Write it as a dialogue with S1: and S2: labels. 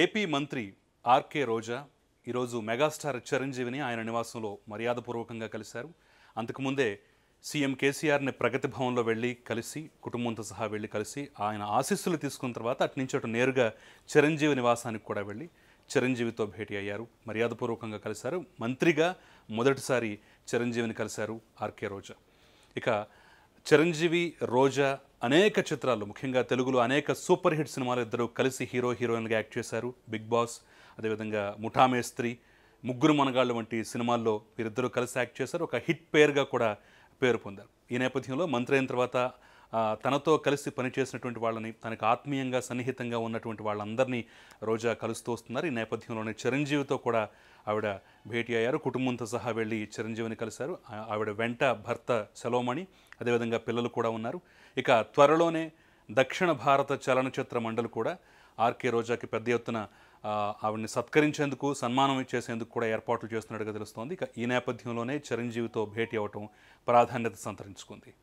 S1: AP మంత్రి RK రోజా ఈరోజు megastar చిరంజీవిని ఆయన నివాసంలో మర్యాదపూర్వకంగా కలిశారు అంతకుముందే సీఎం కేసీఆర్ని ప్రగతి భవన్లో వెళ్ళి కలిసి కుటుంబంతో సహా వెళ్ళి కలిసి ఆయన ఆశీస్సులు తీసుకున్న తర్వాత అటు నుంచి అటు నేరుగా చిరంజీవి నివాసానికి కూడా వెళ్ళి చిరంజీవితో భేటీ అయ్యారు మర్యాదపూర్వకంగా కలిశారు మంత్రిగా మొదటిసారి చిరంజీవిని కలిశారు ఆర్కే రోజా ఇక చిరంజీవి రోజా అనేక చిత్రాలు ముఖ్యంగా తెలుగులో అనేక సూపర్ హిట్ సినిమాలు ఇద్దరు కలిసి హీరో హీరోయిన్గా యాక్ట్ చేశారు బిగ్ బాస్ అదేవిధంగా ముఠామేస్త్రి ముగ్గురు మనగాళ్ళు వంటి సినిమాల్లో వీరిద్దరూ కలిసి యాక్ట్ చేశారు ఒక హిట్ పేరుగా కూడా పేరు పొందారు ఈ నేపథ్యంలో మంత్రి అయిన తర్వాత తనతో కలిసి పనిచేసినటువంటి వాళ్ళని తనకు ఆత్మీయంగా సన్నిహితంగా ఉన్నటువంటి వాళ్ళందరినీ రోజా కలుస్తూ వస్తున్నారు ఈ నేపథ్యంలోనే చిరంజీవితో కూడా ఆవిడ భేటీ అయ్యారు కుటుంబంతో సహా వెళ్ళి చిరంజీవిని కలిశారు ఆవిడ వెంట భర్త సెలోమణి అదేవిధంగా పిల్లలు కూడా ఉన్నారు ఇక త్వరలోనే దక్షిణ భారత చలనచిత్ర మండలి కూడా ఆర్కే రోజాకి పెద్ద ఎత్తున ఆవిడని సత్కరించేందుకు సన్మానం ఇచ్చేసేందుకు కూడా ఏర్పాట్లు చేస్తున్నట్టుగా తెలుస్తోంది ఇక ఈ నేపథ్యంలోనే చిరంజీవితో భేటీ అవ్వటం ప్రాధాన్యత సంతరించుకుంది